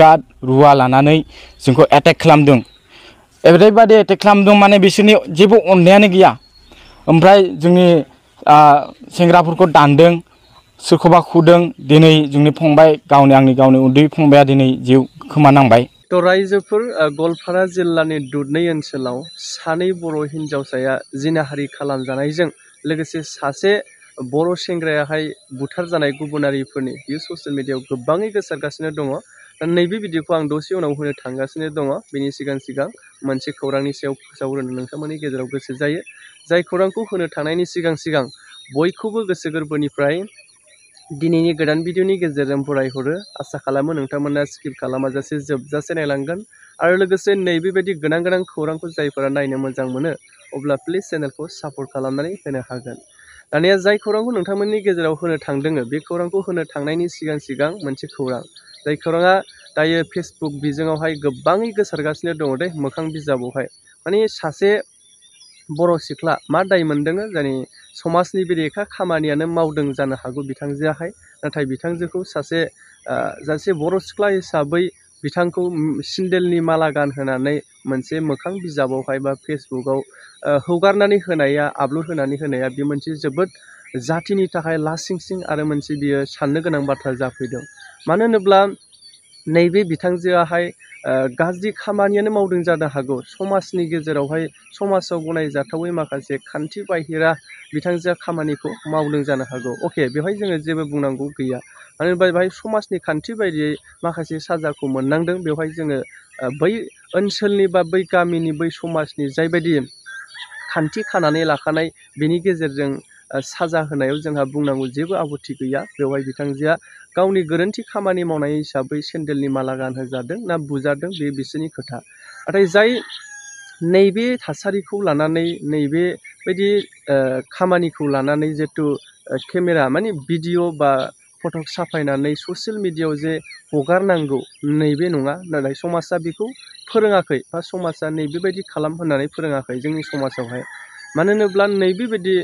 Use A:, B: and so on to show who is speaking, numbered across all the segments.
A: काट रुआ लानानै जोंखौ एटेक खालामदों एटेक खालामदों माने बिसोरनि जेबो अननायानो गैया ओमफ्राय जोंनि सेंग्राफोरखौ दान्दों सोरखौबा खुदों दिनै जोंनि फंबाय गावनि आंनि गावनि उन्दै फंबाया दिनै जिउ खोमानांबाय
B: थ' रायजोफोर गलपारा जिल्लानि दुधनै ओनसोलाव सानै बर' हिन्जावसाया जिनाहारि खालामजानायजों लोगोसे सासे बर' सेंग्रायाहाय बुथारजानाय गुबुनारिफोरनि बियो ससियेल मिडियायाव गोबाङै गोसारगासिनो दङ दा नैबे भिडिअखौ आं दसे उनाव होनो थांगासिनो दङ बेनि सिगां सिगां मोनसे खौरांनि सायाव फोसावग्रोनो नोंथांमोननि गेजेराव गोसो जायो जाय खौरांखौ होनो थांनायनि सिगां सिगां बयखौबो गोसो गोरबोनिफ्राय दिनैनि गोदान भिडिअनि गेजेरजों बरायहरो आसा खालामो नोंथांमोना स्किप खालामाजासे जोबजासे नायलांगोन आरो लोगोसे नैबेबायदि गोनां गोनां खौरांखौ जायफोरा नायनो मोजां मोनो अब्ला प्लिज चेनेलखौ सापर्ट खालामनानै होनो हागोन दानिया जाय खौरांखौ नोंथांमोननि गेजेराव होनो थांदोङो बे खौरांखौ होनो थांनायनि सिगां सिगां मोनसे खौरां जायखौराङा दायो फेसबुक बिजोङावहाय गोबाङै गोसारगासिनो दङ दे मोखां बिजाबावहाय माने सासे बर' सिख्ला मा दाय मोनदोङो जानि समाजनि बेरेखा खामानियानो मावदों जानो हागौ बिथांजोआहाय नाथाय बिथांजोखौ सासे सासे बर' सिख्ला हिसाबै बिथांखौ सिन्देलनि माला गानहोनानै मोनसे मोखां बिजाबावहाय बा फेसबुकआव हगारनानै होनाया आपल'ड होनानै होनाया बे मोनसे जोबोद जाथिनि थाखाय लासिंसिं आरो मोनसे बियो साननो गोनां बाथ्रा जाफैदों मानो होनोब्ला नैबे बिथांजोआहाय गाज्रि खामानियानो मावदों जानो हागौ समाजनि गेजेरावहाय समाजाव गनायजाथावै माखासे खान्थि बाहिरा बिथांजोआ खामानिखौ मावदों जानो हागौ अके बेवहाय जोङो जेबो बुंनांगौ गैया मानो होनबा बेवहाय समाजनि खान्थि बायदियै माखासे साजाखौ मोननांदों बेवहाय जोङो बै ओनसोलनि बा बै गामिनि बै समाजनि जायबायदि खान्थि खानानै लाखानाय बेनि गेजेरजों साजा होनायाव जोंहा बुंनांगौ जेबो आपत्ति गैया बेवहाय बिथांजोआ गावनि गोरोन्थि खामानि मावनाय हिसाबै सेन्देलनि माला गानहोजादों ना बुजादों बे बिसोरनि खोथा नाथाय जाय नैबे थासारिखौ लानानै नैबे बायदि खामानिखौ लानानै जितु केमेरा माने भिडिअ' बा फटक साफायनानै ससियेल मिडियायाव जे हगारनांगौ नैबे नङा नाथाय समाजा बेखौ फोरोङाखै बा समाजा नैबेबायदि खालाम होननानै फोरोङाखै जोंनि समाजावहाय मानो होनोब्ला नैबेबायदि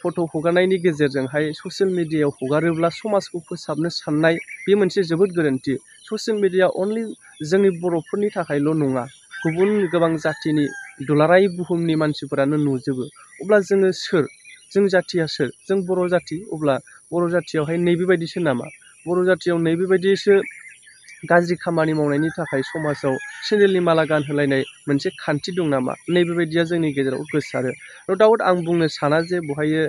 B: फट' हगारनायनि गेजेरजोंहाय ससियेल मिडियायाव हगारोब्ला समाजखौ फोसाबनो साननाय बे मोनसे जोबोद गोरोन्थि ससियेल मिडिया अनलि जोंनि बर'फोरनि थाखायल' नङा गुबुन गोबां जाथिनि दुलाराय बुहुमनि मानसिफोरानो नुजोबो अब्ला जोङो सोर जों जाथिया सोर जों बर' जाथि अब्ला बर' जाथियावहाय नैबेबायदिसो नामा बर' जाथियाव नैबेबायदिसो गाज्रि खामानि मावनायनि थाखाय समाजाव सेन्देलनि माला गानहोलायनाय मोनसे खान्थि दं नामा नैबेबायदिया जोंनि गेजेराव गोसारो न' डाउट आं बुंनो साना जे बहायो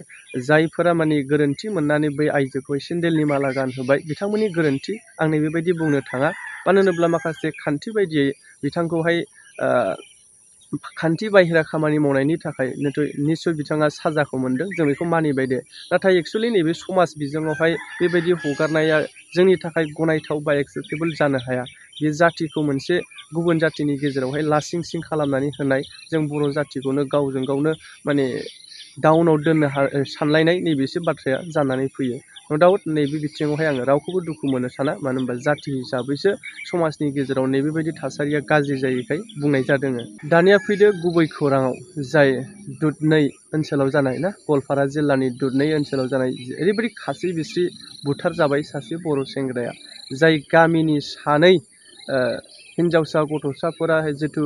B: जायफोरा माने गोरोन्थि मोननानै बै आइजोखौ सेन्देलनि माला गानहोबाय बिथांमोननि गोरोन्थि आं नैबेबायदि बुंनो थाङा मानो होनोब्ला माखासे खान्थि बायदियै बिथांखौहाय खान्थि बाहेरा खामानि मावनायनि थाखाय निस्सय बिथाङा साजाखौ मोनदों जों बेखौ मानिबाय दे नाथाय एक्सुवेलि नैबे समाज बिजोङावहाय बेबायदि हगारनाया जोंनि थाखाय गनायथाव बा एक्सेप्टेबोल जानो हाया बे जातिखौ मोनसे गुबुन जातिनि गेजेरावहाय लासिंसिं खालामनानै होनाय जों बर' जातिखौनो गावजों गावनो माने डाउनाव दोननो सानलायनाय नैबेसो बाथ्राया जानानै फैयो न' डाउट नैबे बिथिङावहाय आङो रावखौबो दुखु मोननो साना मानो होनबा जाथि हिसाबैसो समाजनि गेजेराव नैबेबायदि थासारिया गाज्रि जायैखाय बुंनाय जादोङो दानिया फैदो गुबै खौराङाव जाय दुधनै ओनसोलाव जानाय ना गवालपारा जिल्लानि दुधनै ओनसोलाव जानाय ओरैबायदि खास्रि बिस्रि बुथारजाबाय सासे बर' सेंग्राया जाय गामिनि सानै हिन्जावसा गथ'साफोरा जितु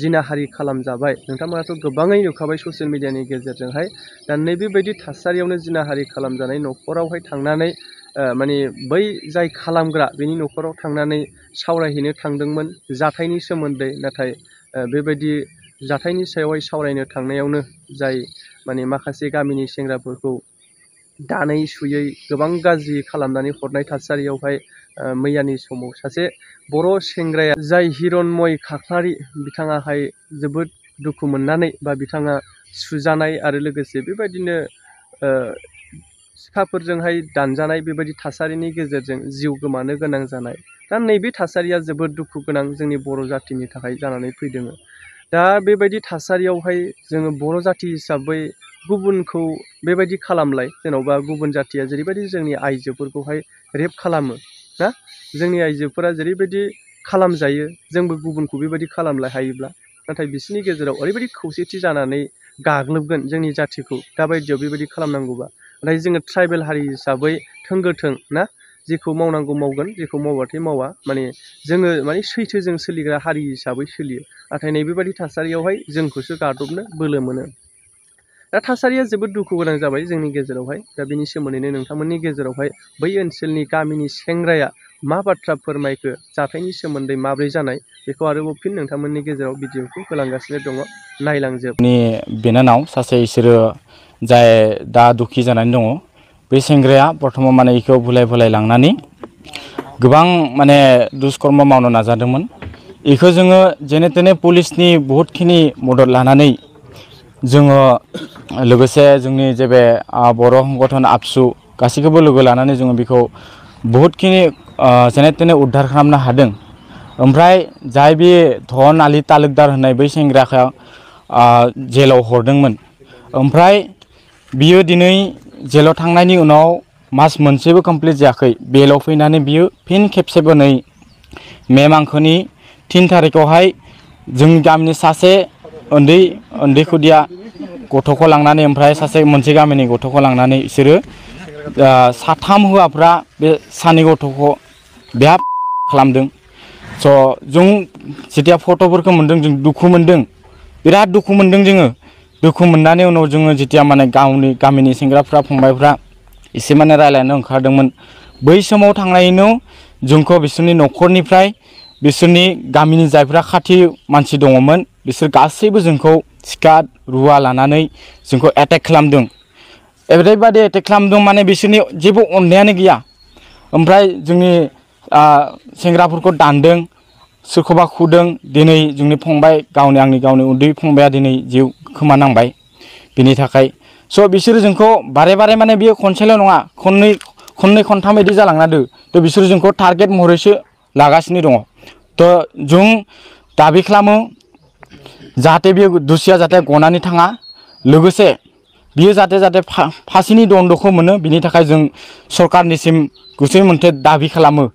B: जिनाहारि खालामजाबाय नोंथांमोनाथ' गोबाङै नुखाबाय ससियेल मिडियानि गेजेरजोंहाय दा नैबेबायदि थासारियावनो जिनाहारि खालामजानाय न'खरावहाय थांनानै माने बै जाय खालामग्रा बेनि न'खराव थांनानै सावरायहैनो थांदोंमोन जाथायनि सोमोन्दै नाथाय बेबायदि जाथायनि सायावहाय सावरायनो थांनायावनो जाय माने माखासे गामिनि सेंग्राफोरखौ दानै सुयै गोबां गाज्रि खालामनानै हरनाय थासारियावहाय मैयानि समाव सासे बर' सेंग्राया जाय हिरण्मय खाख्लारि बिथाङाहाय जोबोद दुखु मोननानै बा बिथाङा सुजानाय आरो लोगोसे बेबायदिनो सिखाफोरजोंहाय दानजानाय बेबायदि थासारिनि गेजेरजों जिउ गोमानो गोनां जानाय दा नैबे थासारिया जोबोद दुखु गोनां जोंनि बर' जातिनि थाखाय जानानै फैदों दा बेबायदि थासारियावहाय जोङो बर' जाति हिसाबै गुबुनखौ बेबायदि खालामलाय जेन'बा गुबुन जातिया जेरैबायदि जोंनि आइजोफोरखौहाय रेप खालामो ना जोंनि आइजोफोरा जेरैबायदि खालामजायो जोंबो गुबुनखौ बेबायदि खालामनो हायोब्ला नाथाय बिसोरनि गेजेराव ओरैबायदि खौसेथि जानानै गाग्लोबगोन जोंनि जाथिखौ दाबायदियाव बेबायदि खालामनांगौबा नाथाय जोङो ट्राइबेल हारि हिसाबै थोंगोथों ना जेखौ मावनांगौ मावगोन जेखौ मावाथाय मावा माने जोङो माने सैथोजों सोलिग्रा हारि हिसाबै सोलियो नाथाय नैबेबादि थासारियावहाय जोंखौसो गादबनो बोलो मोनो दा थासारिया जोबोद दुखु गोनां जाबाय जोंनि गेजेरावहाय दा बिनि सोमोन्दैनो नोंथांमोननि गेजेरावहाय बै ओनसोलनि गामिनि सेंग्राया मा बाथ्रा फोरमायखो जाथायनि सोमोन्दै माब्रै जानाय बेखौ आरोबाव फिन नोंथांमोननि गेजेराव भिडिअखौ होलांगासिनो दङ नायलांजोब
A: बिनानाव सासे इसोरो जाय दा दुखि जानानै दङ बे सेंग्राया बर्थमान माने बेखौ बुलाय बुलाय लांनानै गोबां माने दुष्कर्म मावनो नाजादोंमोन बेखौ जोङो जेने तेने पुलिसनि बहुतखिनि मदद लानानै जोङो लोगोसे जे बे बर' संगठन आबसु गासैखौबो लोगो बहुत जोङो बेखौ जेने तेने उद्धार खालामनो हादों ओमफ्राय जाय बे धन आलि तालुकदार होननाय बै सेंग्राखौ जेलाव हरदोंमोन ओमफ्राय बियो दिनै जेलाव थांनायनि उनाव मास मोनसेबो कमप्लिट जायाखै बेलाव फैनानै बियो फिन खेबसेबो नै मे मांखोनि थिन थारिखआवहाय जोंनि गामिनि सासे उन्दै उन्दै खुदिया गथ'खौ लांनानै ओमफ्राय सासे मोनसे गामिनि गथ'खौ लांनानै बिसोरो साथाम हौवाफ्रा बे सानै गथ'खौ बेहा खालामदों स' जों जेतिया फट'फोरखौ मोनदों जों दुखु मोनदों बिराद दुखु मोनदों जोङो दुखु मोननानै उनाव जोङो जेतिया माने गावनि गामिनि सेंग्राफ्रा फंबायफ्रा एसे माने रायज्लायनो ओंखारदोंमोन बै समाव थांनायैनो जोंखौ बिसोरनि न'खरनिफ्राय बिसोरनि गामिनि जायफ्रा खाथि मानसि दङमोन बिसोर गासैबो जोंखौ सिखार रुवा लानानै जोंखौ एटेक खालामदों ओरैबायदि एटेक खालामदों माने बिसोरनि जेबो अननायानो गैया ओमफ्राय जोंनि सेंग्राफोरखौ दान्दों सोरखौबा खुदों दिनै जोंनि फंबाय गावनि आंनि गावनि उन्दै फंबाया दिनै जिउ खोमानांबाय बिनि थाखाय स' बिसोर जोंखौ बारे बारे माने बियो खनसेल' नङा खननै खननै खनथाम बिदि जालांनादों त' बिसोर जोंखौ टार्गेट महरैसो लागासिनो दङ त' जों दाबि खालामो जाहाथे भी दुसिया जाहाथे गनानै थाङा लोगोसे बियो जाहाथे जाहाथे फासिनि दन्दखौ मोनो बिनि थाखाय जों सरकारनिसिम गुसै मोनसे दाबि खालामो